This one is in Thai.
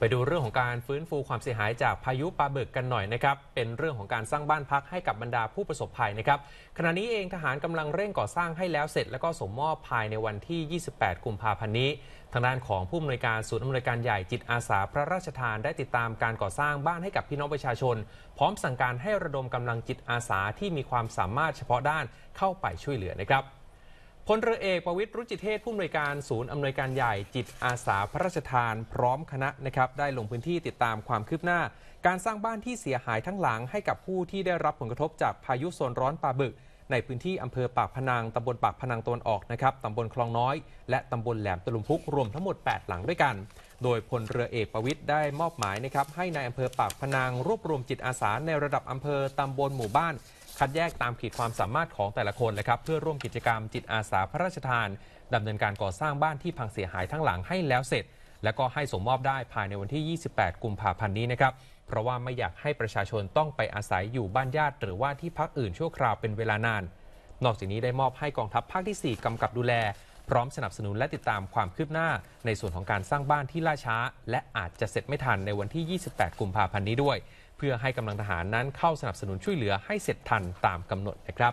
ไปดูเรื่องของการฟื้นฟูความเสียหายจากพายุปลาบึกกันหน่อยนะครับ เป็นเรื่องของการสร้างบ้านพักให้กับบรรดาผู้ประสบภัยนะครับ ขณะนี้เองทหารกำลังเร่งก่อสร้างให้แล้วเสร็จแล้วก็สมมอบภายในวันที่ 28 กุมภาพันธ์นี้ ทางด้านของผู้อำนวยการศูนย์อำนวยการใหญ่จิตอาสาพระราชทานได้ติดตามการก่อสร้างบ้านให้กับพี่น้องประชาชน พร้อมสั่งการให้ระดมกำลังจิตอาสาที่มีความสามารถเฉพาะด้านเข้าไปช่วยเหลือนะครับพลเรือเอกประวิตรรุจิเทศผู้อำนวยการศูนย์อำนวยการใหญ่จิตอาสาพระราชทาน พร้อมคณะนะครับได้ลงพื้นที่ติดตามความคืบหน้า การสร้างบ้านที่เสียหายทั้งหลังให้กับผู้ที่ได้รับผลกระทบจากพายุโซนร้อนปลาบึก ในพื้นที่อำเภอปากพนังตำบลปากพนังตนออกนะครับตำบลคลองน้อย และตำบลแหลมตะลุมพุกรวมทั้งหมด 8 หลังด้วยกันโดยพลเรือเอกประวิตรได้มอบหมายนะครับให้ในายอำเภอปากพนัง รวบรวมจิตอาสาในระดับอำเภอตำบลหมู่บ้านคัดแยกตามขีดความสามารถของแต่ละคนนะครับ เพื่อร่วมกิจกรรมจิตอาสาพระราชทานดำเนินการก่อสร้างบ้านที่พังเสียหายทั้งหลังให้แล้วเสร็จ แล้วก็ให้สมมอบได้ภายในวันที่ 28 กุมภาพันธ์นี้นะครับ เพราะว่าไม่อยากให้ประชาชนต้องไปอาศัยอยู่บ้านญาติ หรือว่าที่พักอื่นชั่วคราวเป็นเวลานาน นอกจากนี้ได้มอบให้กองทัพภาคที่ 4กำกับดูแลพร้อมสนับสนุนและติดตามความคืบหน้าในส่วนของการสร้างบ้านที่ล่าช้า และอาจจะเสร็จไม่ทันในวันที่ 28 กุมภาพันธ์นี้ด้วย เพื่อให้กำลังทหารนั้นเข้าสนับสนุนช่วยเหลือให้เสร็จทันตามกำหนดนะครับ